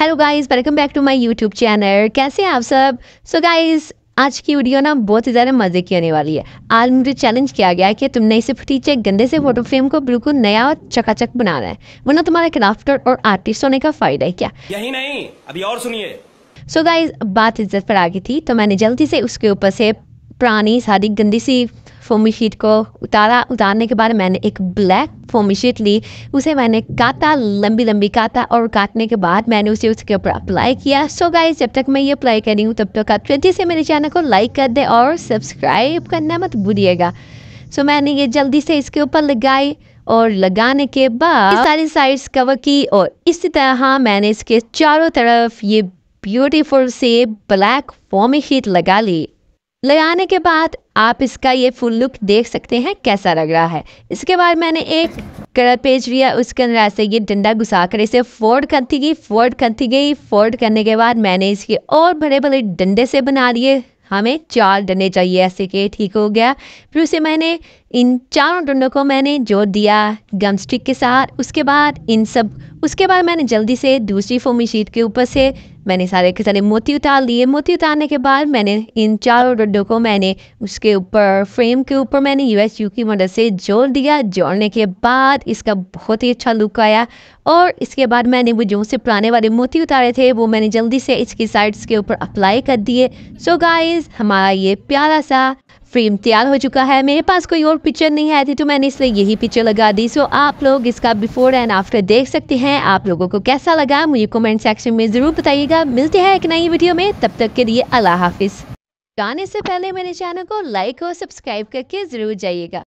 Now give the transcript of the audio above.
hello guys welcome back to my YouTube channel कैसे हैं आप सब सो so गाइस आज की वीडियो ना बहुत ही ज़्यादा मज़े की होने वाली है आज मुझे चैलेंज किया गया है कि तुमने इसे फटीचे गंदे से फोटो फ्रेम को बिल्कुल नया और चकाचक बनाना है वरना तुम्हारे क्राफ्टर और आर्टिस्ट होने का फायदा है क्या यही नहीं अभी और सुनिए सो गाइज बात इज्जत पर आ गई थी तो मैंने जल्दी से उसके ऊपर से पुरानी सारी गंदी सी फोमी शीट को उतारा उतारने के बाद मैंने एक ब्लैक फोमी शीट ली उसे मैंने काटा लंबी लंबी काटा और काटने के बाद मैंने उसे उसके ऊपर अप्लाई किया सो so जब तक मैं ये अप्लाई कर रही हूँ तब तक आप जल्दी से मेरे चैनल को लाइक कर दे और सब्सक्राइब करना मत भूलिएगा सो so, मैंने ये जल्दी से इसके ऊपर लगाई और लगाने के बाद सारी साइड्स कवर की और इसी तरह मैंने इसके चारों तरफ ये ब्यूटीफुल से ब्लैक फॉर्मी शीट लगा ली लगाने के बाद आप इसका ये फुल लुक देख सकते हैं कैसा लग रहा है इसके बाद मैंने एक कड़ा पेज लिया उसके अंदर ऐसे ये डंडा घुसा कर इसे फोल्ड करती गई फोल्ड करती गई फोल्ड करने के बाद मैंने इसके और बड़े बड़े डंडे से बना लिए हमें चार डंडे चाहिए ऐसे के ठीक हो गया फिर उसे मैंने इन चारों डंडों को मैंने जोड़ दिया गम स्टिक के साथ उसके बाद इन सब उसके बाद मैंने जल्दी से दूसरी फोमी शीट के ऊपर से मैंने सारे के सारे मोती उतार लिए मोती उतारने के बाद मैंने इन चारों डड्डों को मैंने उसके ऊपर फ्रेम के ऊपर मैंने यू की मदद से जोड़ दिया जोड़ने के बाद इसका बहुत ही अच्छा लुक आया और इसके बाद मैंने वो जो से पुराने वाले मोती उतारे थे वो मैंने जल्दी से इसकी साइड्स के ऊपर अप्लाई कर दिए सो गाइज हमारा ये प्यारा सा फ्रेम तैयार हो चुका है मेरे पास कोई और पिक्चर नहीं आई थी तो मैंने इसलिए यही पिक्चर लगा दी सो आप लोग इसका बिफोर एंड आफ्टर देख सकते हैं आप लोगों को कैसा लगा मुझे कमेंट सेक्शन में ज़रूर बताइएगा मिलते हैं एक नई वीडियो में तब तक के लिए अल्लाह हाफिज़ जाने से पहले मेरे चैनल को लाइक और सब्सक्राइब करके ज़रूर जाइएगा